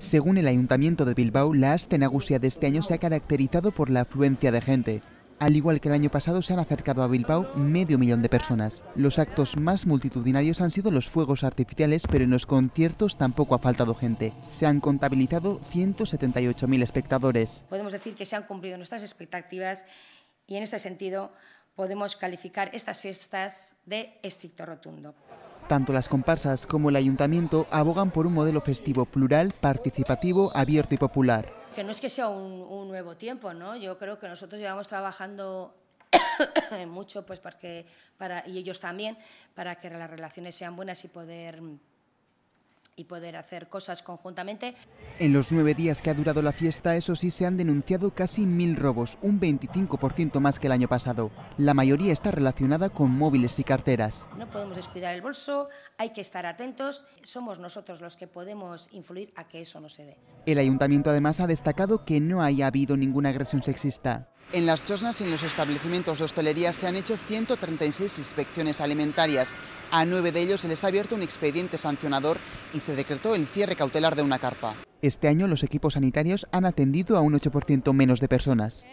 Según el Ayuntamiento de Bilbao, la Aste de este año se ha caracterizado por la afluencia de gente. Al igual que el año pasado, se han acercado a Bilbao medio millón de personas. Los actos más multitudinarios han sido los fuegos artificiales, pero en los conciertos tampoco ha faltado gente. Se han contabilizado 178.000 espectadores. Podemos decir que se han cumplido nuestras expectativas y en este sentido podemos calificar estas fiestas de éxito rotundo. Tanto las comparsas como el ayuntamiento abogan por un modelo festivo plural, participativo, abierto y popular. Que no es que sea un, nuevo tiempo, ¿no? Yo creo que nosotros llevamos trabajando mucho, pues para, y ellos también, para que las relaciones sean buenas y poder y poder hacer cosas conjuntamente. En los nueve días que ha durado la fiesta, eso sí, se han denunciado casi mil robos, un 25% más que el año pasado. La mayoría está relacionada con móviles y carteras. No podemos descuidar el bolso, hay que estar atentos. Somos nosotros los que podemos influir a que eso no se dé. El ayuntamiento además ha destacado que no haya habido ninguna agresión sexista. En las chosnas y en los establecimientos de hostelería se han hecho 136 inspecciones alimentarias. A nueve de ellos se les ha abierto un expediente sancionador y se decretó el cierre cautelar de una carpa. Este año los equipos sanitarios han atendido a un 8% menos de personas.